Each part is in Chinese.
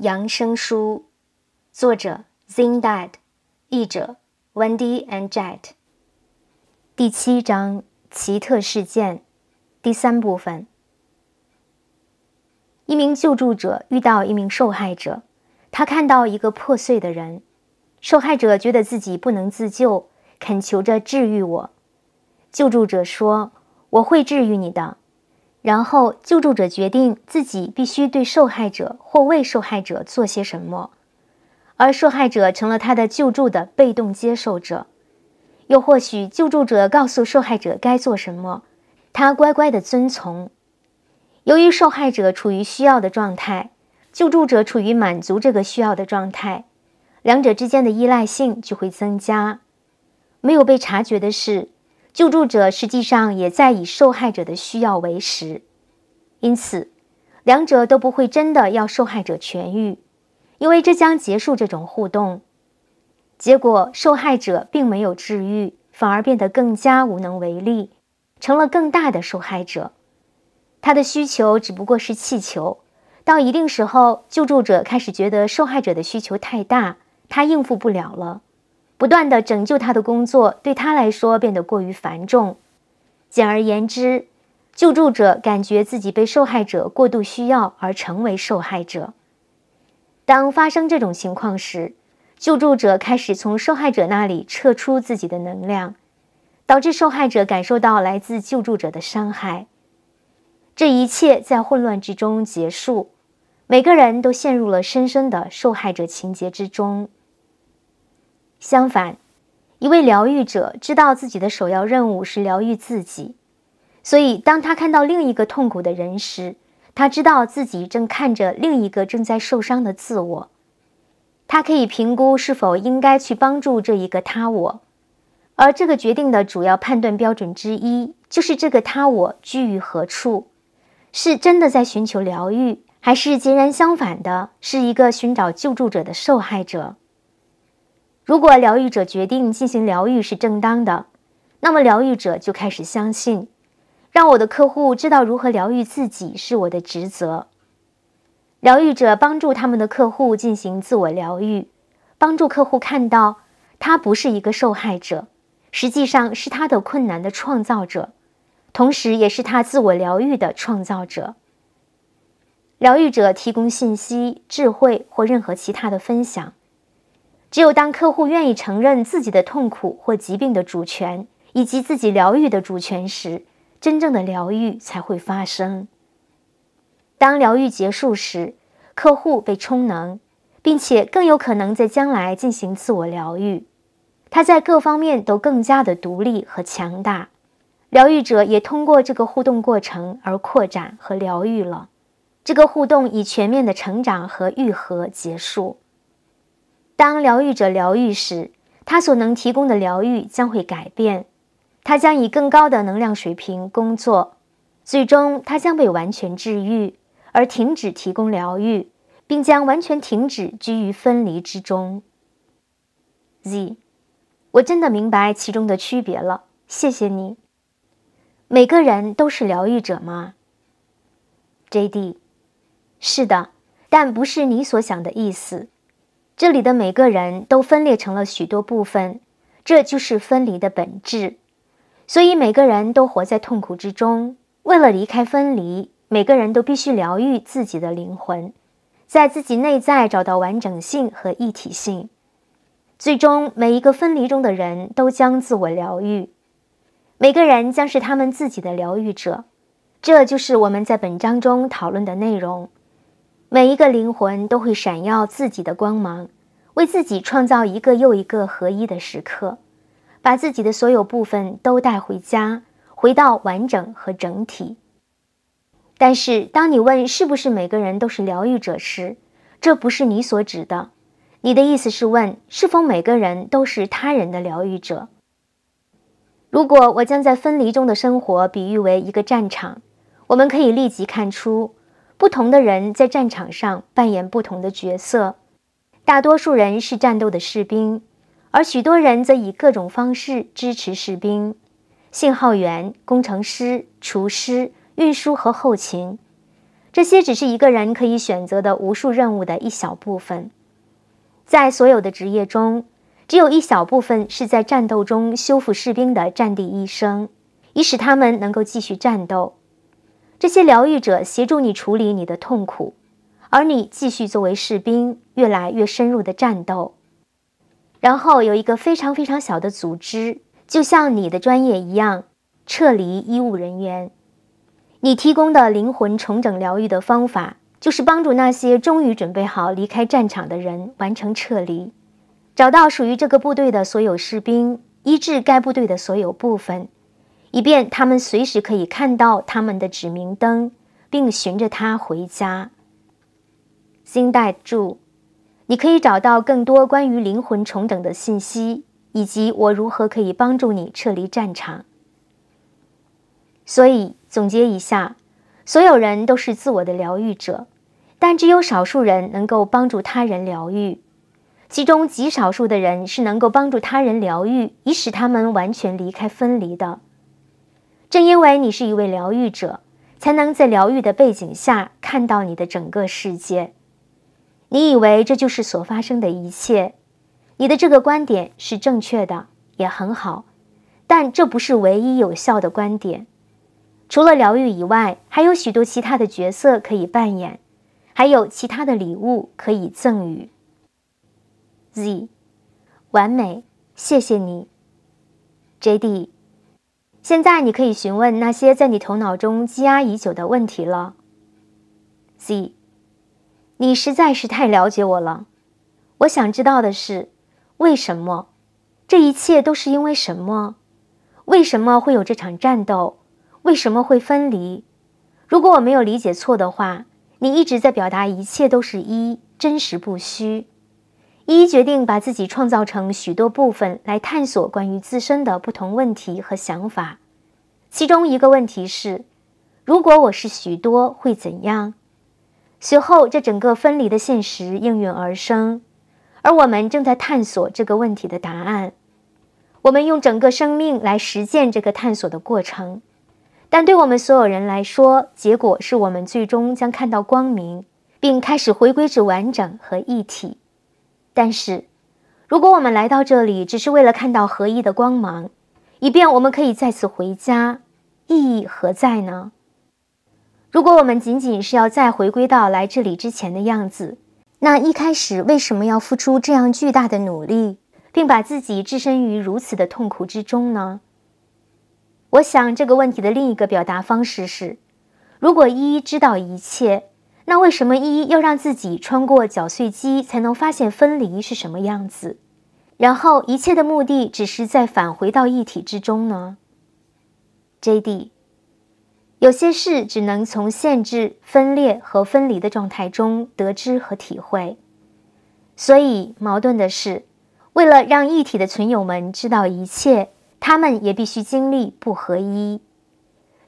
《养生书》，作者 z i n a d 译者 Wendy and Jet。第七章：奇特事件，第三部分。一名救助者遇到一名受害者，他看到一个破碎的人。受害者觉得自己不能自救，恳求着治愈我。救助者说：“我会治愈你的。”然后，救助者决定自己必须对受害者或为受害者做些什么，而受害者成了他的救助的被动接受者。又或许，救助者告诉受害者该做什么，他乖乖地遵从。由于受害者处于需要的状态，救助者处于满足这个需要的状态，两者之间的依赖性就会增加。没有被察觉的是。救助者实际上也在以受害者的需要为食，因此，两者都不会真的要受害者痊愈，因为这将结束这种互动。结果，受害者并没有治愈，反而变得更加无能为力，成了更大的受害者。他的需求只不过是气球，到一定时候，救助者开始觉得受害者的需求太大，他应付不了了。不断的拯救他的工作对他来说变得过于繁重。简而言之，救助者感觉自己被受害者过度需要而成为受害者。当发生这种情况时，救助者开始从受害者那里撤出自己的能量，导致受害者感受到来自救助者的伤害。这一切在混乱之中结束，每个人都陷入了深深的受害者情节之中。相反，一位疗愈者知道自己的首要任务是疗愈自己，所以当他看到另一个痛苦的人时，他知道自己正看着另一个正在受伤的自我。他可以评估是否应该去帮助这一个他我，而这个决定的主要判断标准之一就是这个他我居于何处，是真的在寻求疗愈，还是截然相反的，是一个寻找救助者的受害者。如果疗愈者决定进行疗愈是正当的，那么疗愈者就开始相信，让我的客户知道如何疗愈自己是我的职责。疗愈者帮助他们的客户进行自我疗愈，帮助客户看到他不是一个受害者，实际上是他的困难的创造者，同时也是他自我疗愈的创造者。疗愈者提供信息、智慧或任何其他的分享。只有当客户愿意承认自己的痛苦或疾病的主权，以及自己疗愈的主权时，真正的疗愈才会发生。当疗愈结束时，客户被充能，并且更有可能在将来进行自我疗愈。他在各方面都更加的独立和强大。疗愈者也通过这个互动过程而扩展和疗愈了。这个互动以全面的成长和愈合结束。当疗愈者疗愈时，他所能提供的疗愈将会改变，他将以更高的能量水平工作，最终他将被完全治愈，而停止提供疗愈，并将完全停止居于分离之中。Z，我真的明白其中的区别了，谢谢你。每个人都是疗愈者吗？J.D.，是的，但不是你所想的意思。这里的每个人都分裂成了许多部分，这就是分离的本质。所以，每个人都活在痛苦之中。为了离开分离，每个人都必须疗愈自己的灵魂，在自己内在找到完整性和一体性。最终，每一个分离中的人都将自我疗愈，每个人将是他们自己的疗愈者。这就是我们在本章中讨论的内容。每一个灵魂都会闪耀自己的光芒，为自己创造一个又一个合一的时刻，把自己的所有部分都带回家，回到完整和整体。但是，当你问是不是每个人都是疗愈者时，这不是你所指的。你的意思是问是否每个人都是他人的疗愈者？如果我将在分离中的生活比喻为一个战场，我们可以立即看出。不同的人在战场上扮演不同的角色，大多数人是战斗的士兵，而许多人则以各种方式支持士兵：信号员、工程师、厨师、运输和后勤。这些只是一个人可以选择的无数任务的一小部分。在所有的职业中，只有一小部分是在战斗中修复士兵的战地医生，以使他们能够继续战斗。这些疗愈者协助你处理你的痛苦，而你继续作为士兵越来越深入的战斗。然后有一个非常非常小的组织，就像你的专业一样，撤离医务人员。你提供的灵魂重整疗愈的方法，就是帮助那些终于准备好离开战场的人完成撤离，找到属于这个部队的所有士兵，医治该部队的所有部分。以便他们随时可以看到他们的指明灯，并循着它回家。星带柱，你可以找到更多关于灵魂重整的信息，以及我如何可以帮助你撤离战场。所以总结一下，所有人都是自我的疗愈者，但只有少数人能够帮助他人疗愈，其中极少数的人是能够帮助他人疗愈，以使他们完全离开分离的。正因为你是一位疗愈者，才能在疗愈的背景下看到你的整个世界。你以为这就是所发生的一切，你的这个观点是正确的，也很好，但这不是唯一有效的观点。除了疗愈以外，还有许多其他的角色可以扮演，还有其他的礼物可以赠予。Z，完美，谢谢你，J.D。现在你可以询问那些在你头脑中积压已久的问题了。C，你实在是太了解我了。我想知道的是，为什么？这一切都是因为什么？为什么会有这场战斗？为什么会分离？如果我没有理解错的话，你一直在表达，一切都是—一真实不虚。一决定把自己创造成许多部分来探索关于自身的不同问题和想法，其中一个问题是：如果我是许多，会怎样？随后，这整个分离的现实应运而生，而我们正在探索这个问题的答案。我们用整个生命来实践这个探索的过程，但对我们所有人来说，结果是我们最终将看到光明，并开始回归至完整和一体。但是，如果我们来到这里只是为了看到合一的光芒，以便我们可以再次回家，意义何在呢？如果我们仅仅是要再回归到来这里之前的样子，那一开始为什么要付出这样巨大的努力，并把自己置身于如此的痛苦之中呢？我想这个问题的另一个表达方式是：如果一一知道一切。那为什么一要让自己穿过绞碎机才能发现分离是什么样子？然后一切的目的只是再返回到一体之中呢？J.D. 有些事只能从限制、分裂和分离的状态中得知和体会。所以矛盾的是，为了让一体的存友们知道一切，他们也必须经历不合一。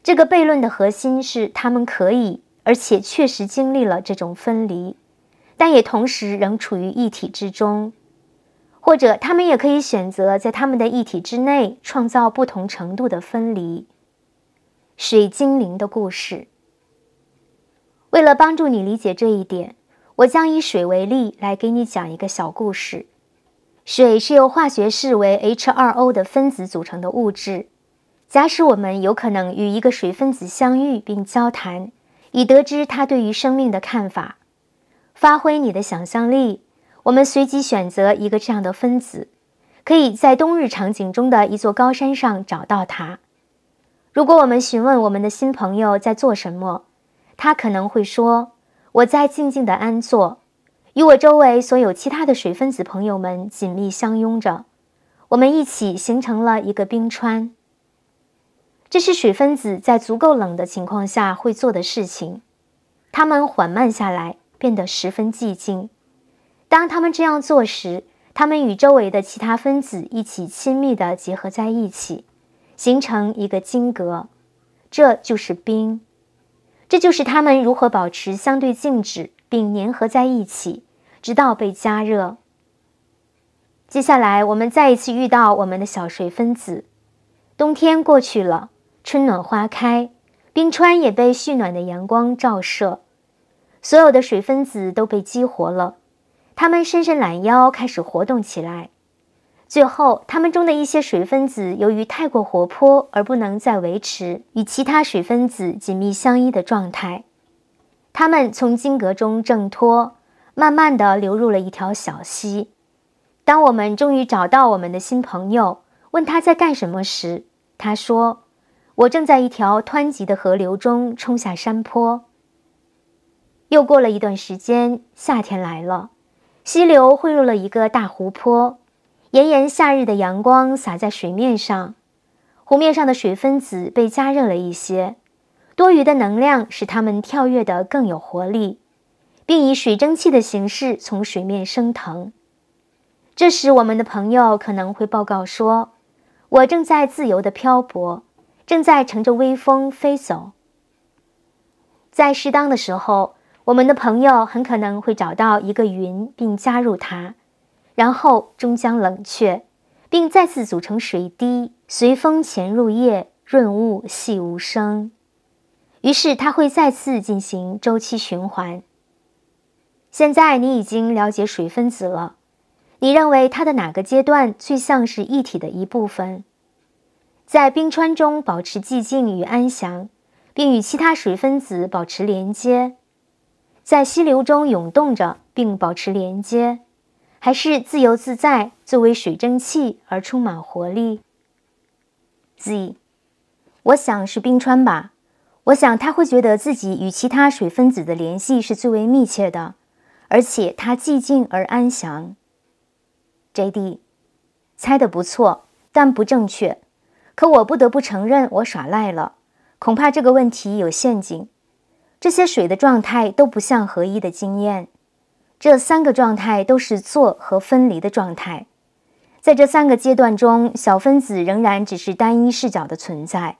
这个悖论的核心是，他们可以。而且确实经历了这种分离，但也同时仍处于一体之中，或者他们也可以选择在他们的一体之内创造不同程度的分离。水精灵的故事。为了帮助你理解这一点，我将以水为例来给你讲一个小故事。水是由化学式为 H2O 的分子组成的物质。假使我们有可能与一个水分子相遇并交谈。以得知他对于生命的看法。发挥你的想象力，我们随机选择一个这样的分子，可以在冬日场景中的一座高山上找到它。如果我们询问我们的新朋友在做什么，他可能会说：“我在静静的安坐，与我周围所有其他的水分子朋友们紧密相拥着，我们一起形成了一个冰川。”这是水分子在足够冷的情况下会做的事情。它们缓慢下来，变得十分寂静。当它们这样做时，它们与周围的其他分子一起亲密地结合在一起，形成一个晶格。这就是冰。这就是它们如何保持相对静止并粘合在一起，直到被加热。接下来，我们再一次遇到我们的小水分子。冬天过去了。春暖花开，冰川也被煦暖的阳光照射，所有的水分子都被激活了，它们伸伸懒腰，开始活动起来。最后，它们中的一些水分子由于太过活泼而不能再维持与其他水分子紧密相依的状态，它们从晶格中挣脱，慢慢的流入了一条小溪。当我们终于找到我们的新朋友，问他在干什么时，他说。我正在一条湍急的河流中冲下山坡。又过了一段时间，夏天来了，溪流汇入了一个大湖泊。炎炎夏日的阳光洒在水面上，湖面上的水分子被加热了一些，多余的能量使它们跳跃得更有活力，并以水蒸气的形式从水面升腾。这时，我们的朋友可能会报告说：“我正在自由地漂泊。”正在乘着微风飞走，在适当的时候，我们的朋友很可能会找到一个云，并加入它，然后终将冷却，并再次组成水滴，随风潜入夜，润物细无声。于是，它会再次进行周期循环。现在，你已经了解水分子了，你认为它的哪个阶段最像是一体的一部分？在冰川中保持寂静与安详，并与其他水分子保持连接；在溪流中涌动着并保持连接，还是自由自在作为水蒸气而充满活力？Z，我想是冰川吧。我想他会觉得自己与其他水分子的联系是最为密切的，而且它寂静而安详。J.D.，猜的不错，但不正确。可我不得不承认，我耍赖了。恐怕这个问题有陷阱。这些水的状态都不像合一的经验。这三个状态都是做和分离的状态。在这三个阶段中，小分子仍然只是单一视角的存在。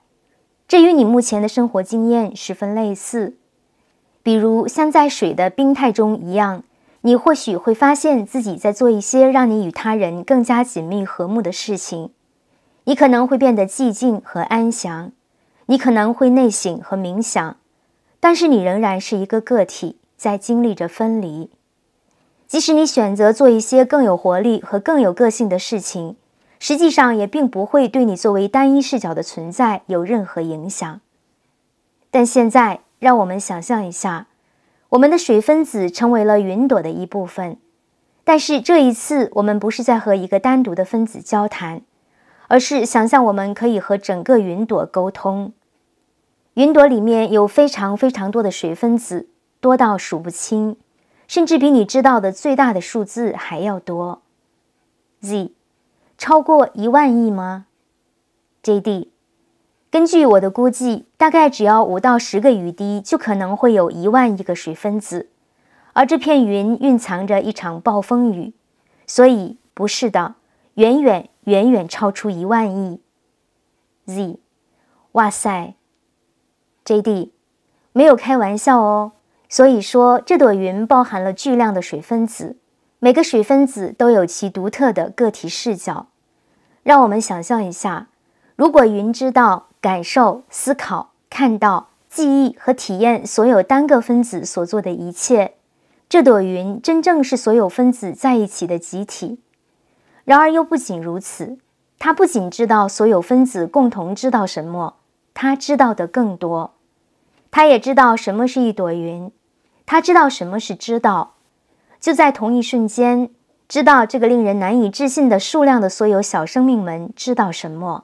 这与你目前的生活经验十分类似。比如，像在水的冰态中一样，你或许会发现自己在做一些让你与他人更加紧密和睦的事情。你可能会变得寂静和安详，你可能会内省和冥想，但是你仍然是一个个体，在经历着分离。即使你选择做一些更有活力和更有个性的事情，实际上也并不会对你作为单一视角的存在有任何影响。但现在，让我们想象一下，我们的水分子成为了云朵的一部分，但是这一次，我们不是在和一个单独的分子交谈。而是想象我们可以和整个云朵沟通。云朵里面有非常非常多的水分子，多到数不清，甚至比你知道的最大的数字还要多。Z，超过一万亿吗？J D，根据我的估计，大概只要五到十个雨滴就可能会有一万亿个水分子。而这片云蕴藏着一场暴风雨，所以不是的，远远。远远超出一万亿，Z，哇塞，J D，没有开玩笑哦。所以说，这朵云包含了巨量的水分子，每个水分子都有其独特的个体视角。让我们想象一下，如果云知道、感受、思考、看到、记忆和体验所有单个分子所做的一切，这朵云真正是所有分子在一起的集体。然而又不仅如此，他不仅知道所有分子共同知道什么，他知道的更多。他也知道什么是一朵云，他知道什么是知道。就在同一瞬间，知道这个令人难以置信的数量的所有小生命们知道什么。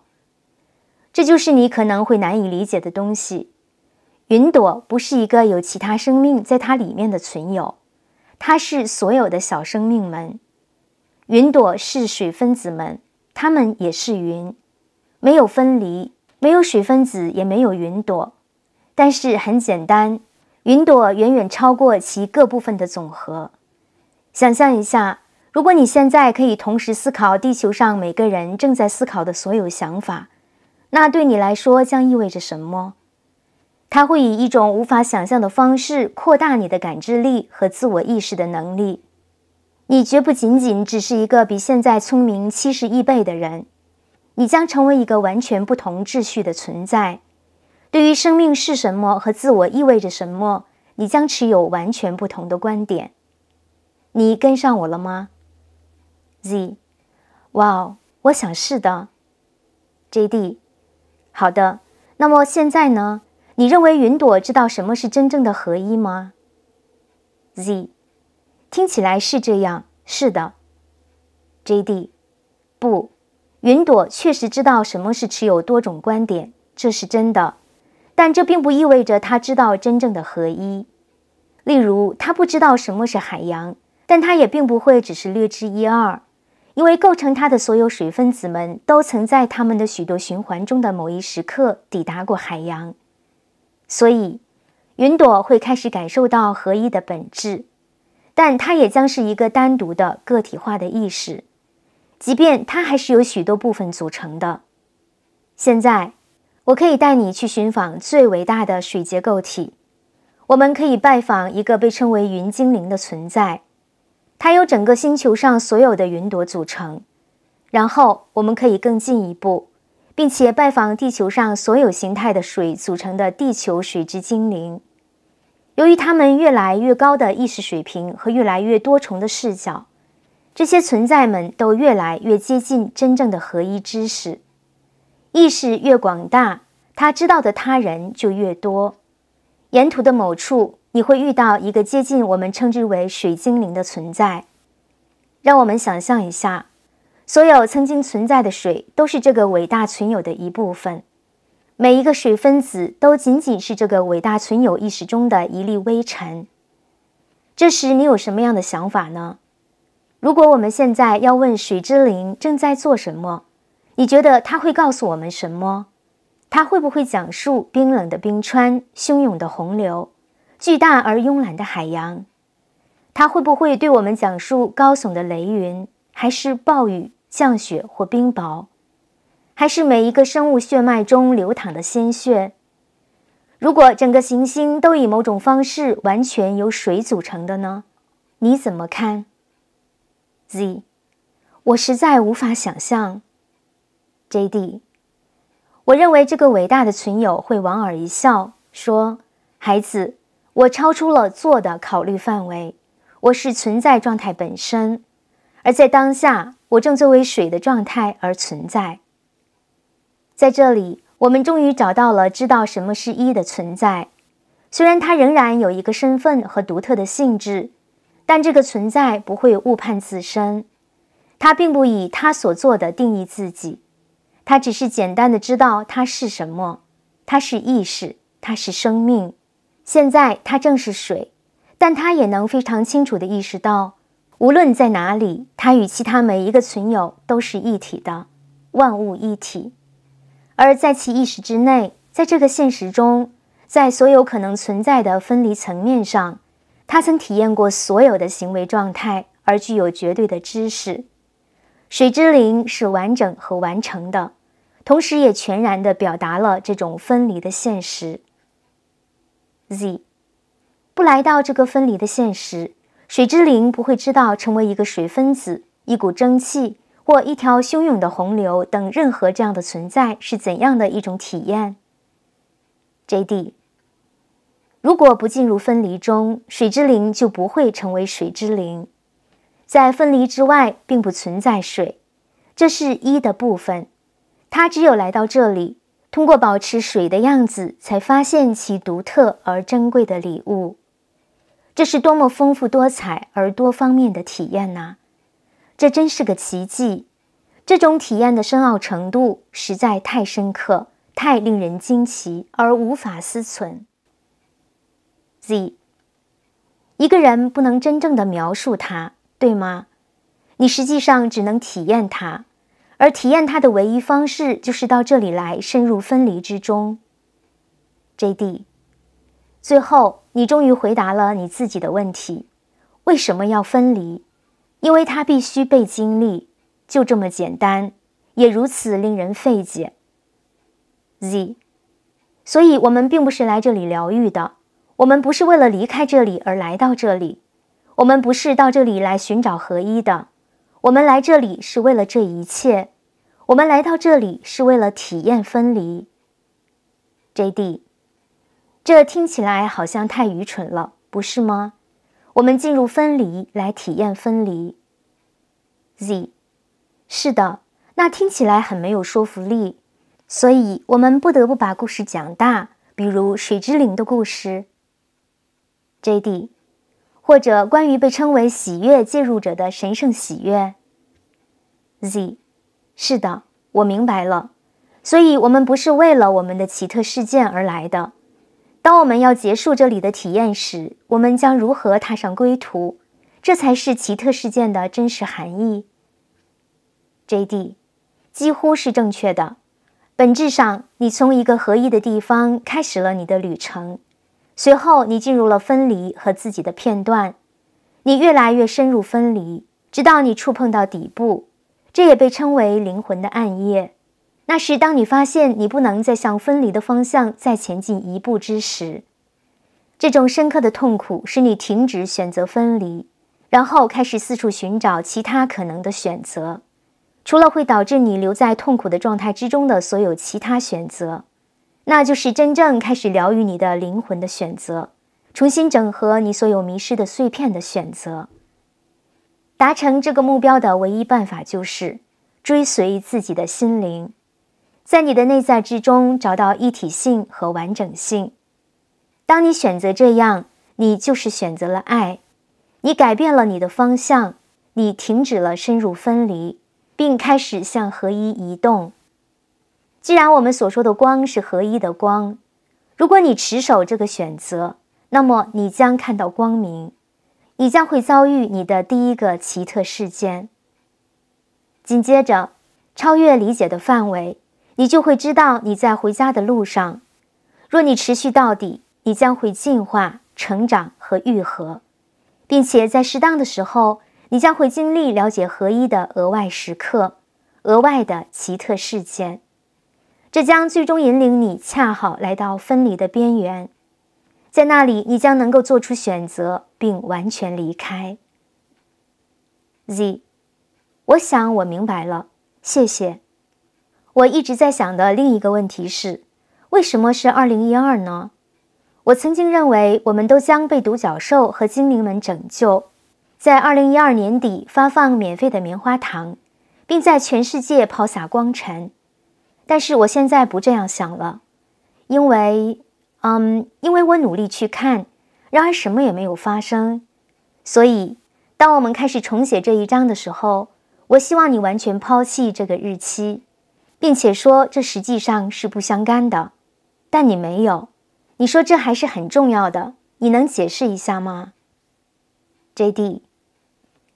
这就是你可能会难以理解的东西。云朵不是一个有其他生命在它里面的存有，它是所有的小生命们。云朵是水分子们，它们也是云，没有分离，没有水分子，也没有云朵。但是很简单，云朵远远超过其各部分的总和。想象一下，如果你现在可以同时思考地球上每个人正在思考的所有想法，那对你来说将意味着什么？它会以一种无法想象的方式扩大你的感知力和自我意识的能力。你绝不仅仅只是一个比现在聪明七十亿倍的人，你将成为一个完全不同秩序的存在。对于生命是什么和自我意味着什么，你将持有完全不同的观点。你跟上我了吗？Z，哇哦，我想是的。J D，好的。那么现在呢？你认为云朵知道什么是真正的合一吗？Z。听起来是这样，是的。J.D. 不，云朵确实知道什么是持有多种观点，这是真的。但这并不意味着他知道真正的合一。例如，他不知道什么是海洋，但他也并不会只是略知一二，因为构成他的所有水分子们都曾在他们的许多循环中的某一时刻抵达过海洋。所以，云朵会开始感受到合一的本质。但它也将是一个单独的个体化的意识，即便它还是由许多部分组成的。现在，我可以带你去寻访最伟大的水结构体。我们可以拜访一个被称为云精灵的存在，它由整个星球上所有的云朵组成。然后，我们可以更进一步，并且拜访地球上所有形态的水组成的地球水之精灵。由于他们越来越高的意识水平和越来越多重的视角，这些存在们都越来越接近真正的合一知识。意识越广大，他知道的他人就越多。沿途的某处，你会遇到一个接近我们称之为水精灵的存在。让我们想象一下，所有曾经存在的水都是这个伟大存有的一部分。每一个水分子都仅仅是这个伟大存有意识中的一粒微尘。这时你有什么样的想法呢？如果我们现在要问水之灵正在做什么，你觉得他会告诉我们什么？他会不会讲述冰冷的冰川、汹涌的洪流、巨大而慵懒的海洋？他会不会对我们讲述高耸的雷云，还是暴雨、降雪或冰雹？还是每一个生物血脉中流淌的鲜血？如果整个行星都以某种方式完全由水组成的呢？你怎么看？Z，我实在无法想象。J D，我认为这个伟大的群友会莞尔一笑，说：“孩子，我超出了做的考虑范围。我是存在状态本身，而在当下，我正作为水的状态而存在。”在这里，我们终于找到了知道什么是“一”的存在。虽然它仍然有一个身份和独特的性质，但这个存在不会误判自身。它并不以它所做的定义自己，它只是简单的知道它是什么。它是意识，它是生命。现在它正是水，但它也能非常清楚地意识到，无论在哪里，它与其他每一个存有都是一体的，万物一体。而在其意识之内，在这个现实中，在所有可能存在的分离层面上，他曾体验过所有的行为状态，而具有绝对的知识。水之灵是完整和完成的，同时也全然地表达了这种分离的现实。Z 不来到这个分离的现实，水之灵不会知道成为一个水分子，一股蒸汽。或一条汹涌的洪流等任何这样的存在是怎样的一种体验？J.D. 如果不进入分离中，水之灵就不会成为水之灵。在分离之外，并不存在水。这是一的部分。它只有来到这里，通过保持水的样子，才发现其独特而珍贵的礼物。这是多么丰富多彩而多方面的体验呢？这真是个奇迹，这种体验的深奥程度实在太深刻、太令人惊奇而无法思存。Z，一个人不能真正的描述它，对吗？你实际上只能体验它，而体验它的唯一方式就是到这里来，深入分离之中。J.D，最后，你终于回答了你自己的问题：为什么要分离？因为它必须被经历，就这么简单，也如此令人费解。Z，所以我们并不是来这里疗愈的，我们不是为了离开这里而来到这里，我们不是到这里来寻找合一的，我们来这里是为了这一切，我们来到这里是为了体验分离。Jd，这听起来好像太愚蠢了，不是吗？我们进入分离，来体验分离。Z，是的，那听起来很没有说服力，所以我们不得不把故事讲大，比如水之灵的故事。J.D.，或者关于被称为喜悦介入者的神圣喜悦。Z，是的，我明白了，所以我们不是为了我们的奇特事件而来的。当我们要结束这里的体验时，我们将如何踏上归途？这才是奇特事件的真实含义。J.D. 几乎是正确的。本质上，你从一个合一的地方开始了你的旅程，随后你进入了分离和自己的片段，你越来越深入分离，直到你触碰到底部，这也被称为灵魂的暗夜。那是当你发现你不能再向分离的方向再前进一步之时，这种深刻的痛苦使你停止选择分离，然后开始四处寻找其他可能的选择，除了会导致你留在痛苦的状态之中的所有其他选择，那就是真正开始疗愈你的灵魂的选择，重新整合你所有迷失的碎片的选择。达成这个目标的唯一办法就是追随自己的心灵。在你的内在之中找到一体性和完整性。当你选择这样，你就是选择了爱。你改变了你的方向，你停止了深入分离，并开始向合一移动。既然我们所说的光是合一的光，如果你持守这个选择，那么你将看到光明，你将会遭遇你的第一个奇特事件。紧接着，超越理解的范围。你就会知道你在回家的路上。若你持续到底，你将会进化、成长和愈合，并且在适当的时候，你将会经历了解合一的额外时刻、额外的奇特事件。这将最终引领你恰好来到分离的边缘，在那里你将能够做出选择并完全离开。Z，我想我明白了，谢谢。我一直在想的另一个问题是，为什么是二零一二呢？我曾经认为我们都将被独角兽和精灵们拯救，在二零一二年底发放免费的棉花糖，并在全世界抛洒光尘。但是我现在不这样想了，因为，嗯，因为我努力去看，然而什么也没有发生。所以，当我们开始重写这一章的时候，我希望你完全抛弃这个日期。并且说这实际上是不相干的，但你没有，你说这还是很重要的，你能解释一下吗？J.D.，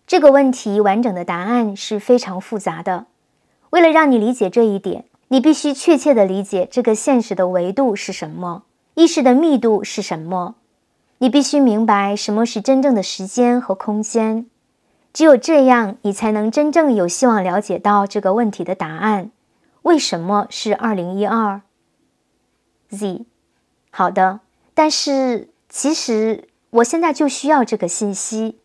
这个问题完整的答案是非常复杂的。为了让你理解这一点，你必须确切地理解这个现实的维度是什么，意识的密度是什么。你必须明白什么是真正的时间和空间。只有这样，你才能真正有希望了解到这个问题的答案。为什么是二零一二？Z，好的，但是其实我现在就需要这个信息。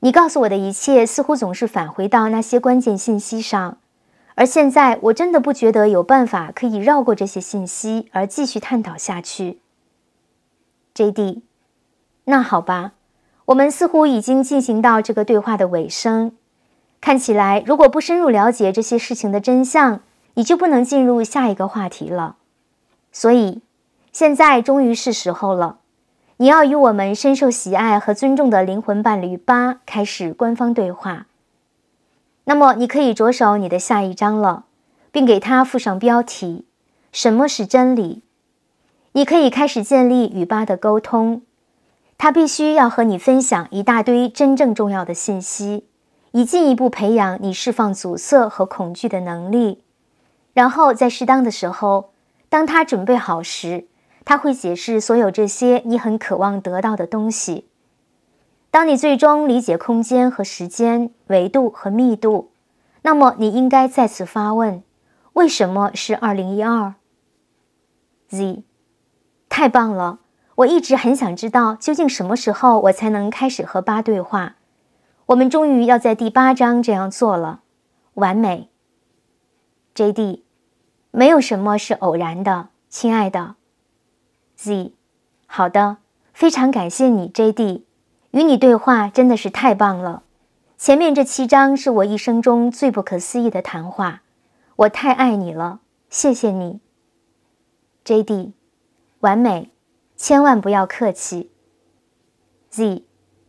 你告诉我的一切似乎总是返回到那些关键信息上，而现在我真的不觉得有办法可以绕过这些信息而继续探讨下去。J.D.，那好吧，我们似乎已经进行到这个对话的尾声。看起来，如果不深入了解这些事情的真相，你就不能进入下一个话题了，所以现在终于是时候了，你要与我们深受喜爱和尊重的灵魂伴侣八开始官方对话。那么你可以着手你的下一章了，并给它附上标题“什么是真理”。你可以开始建立与八的沟通，他必须要和你分享一大堆真正重要的信息，以进一步培养你释放阻塞和恐惧的能力。然后在适当的时候，当他准备好时，他会解释所有这些你很渴望得到的东西。当你最终理解空间和时间维度和密度，那么你应该再次发问：为什么是二零一二？Z，太棒了！我一直很想知道究竟什么时候我才能开始和八对话。我们终于要在第八章这样做了，完美。J.D. 没有什么是偶然的，亲爱的。Z，好的，非常感谢你，J.D.，与你对话真的是太棒了。前面这七章是我一生中最不可思议的谈话，我太爱你了，谢谢你，J.D.，完美，千万不要客气。Z，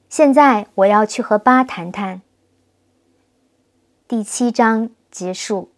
现在我要去和八谈谈。第七章结束。